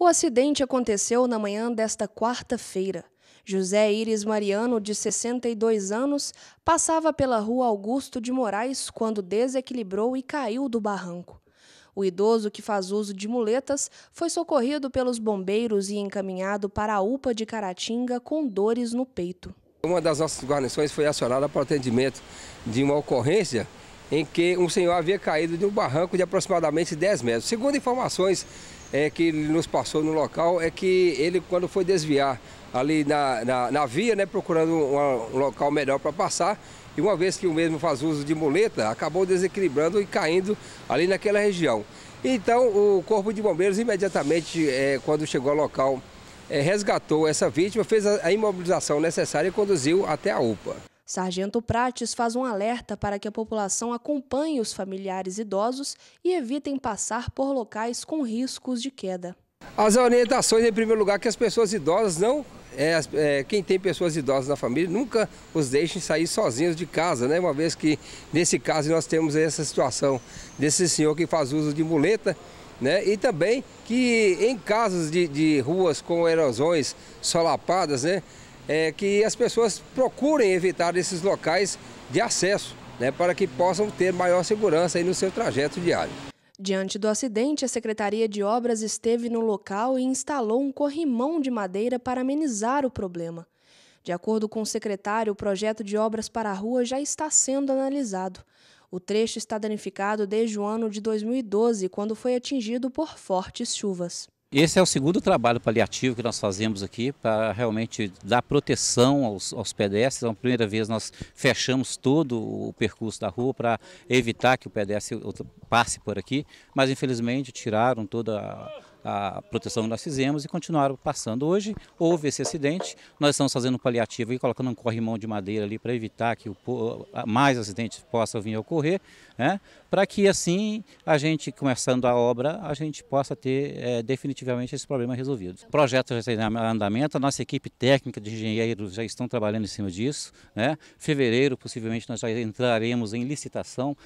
O acidente aconteceu na manhã desta quarta-feira. José Iris Mariano, de 62 anos, passava pela rua Augusto de Moraes quando desequilibrou e caiu do barranco. O idoso, que faz uso de muletas, foi socorrido pelos bombeiros e encaminhado para a UPA de Caratinga com dores no peito. Uma das nossas guarnições foi acionada para o atendimento de uma ocorrência em que um senhor havia caído de um barranco de aproximadamente 10 metros. Segundo informações é, que ele nos passou no local, é que ele, quando foi desviar ali na, na, na via, né, procurando um, um local melhor para passar, e uma vez que o mesmo faz uso de muleta, acabou desequilibrando e caindo ali naquela região. Então, o Corpo de Bombeiros, imediatamente, é, quando chegou ao local, é, resgatou essa vítima, fez a, a imobilização necessária e conduziu até a UPA. Sargento Prates faz um alerta para que a população acompanhe os familiares idosos e evitem passar por locais com riscos de queda. As orientações, em primeiro lugar, que as pessoas idosas não é, é, quem tem pessoas idosas na família, nunca os deixem sair sozinhos de casa, né? Uma vez que, nesse caso, nós temos essa situação desse senhor que faz uso de muleta, né? E também que em casos de, de ruas com erosões solapadas, né? é, que as pessoas procurem evitar esses locais de acesso, né, para que possam ter maior segurança no seu trajeto diário. Diante do acidente, a Secretaria de Obras esteve no local e instalou um corrimão de madeira para amenizar o problema. De acordo com o secretário, o projeto de obras para a rua já está sendo analisado. O trecho está danificado desde o ano de 2012, quando foi atingido por fortes chuvas. Esse é o segundo trabalho paliativo que nós fazemos aqui para realmente dar proteção aos, aos pedestres. É a primeira vez nós fechamos todo o percurso da rua para evitar que o pedestre passe por aqui, mas infelizmente tiraram toda a a proteção que nós fizemos e continuaram passando. Hoje houve esse acidente, nós estamos fazendo paliativo e colocando um corrimão de madeira ali para evitar que o, ah, mais acidentes possam vir a ocorrer, né? para que assim a gente, começando a obra, a gente possa ter é, definitivamente esse problema resolvido. O projeto já está em andamento, a nossa equipe técnica de engenheiros já estão trabalhando em cima disso. Né? Fevereiro, possivelmente, nós já entraremos em licitação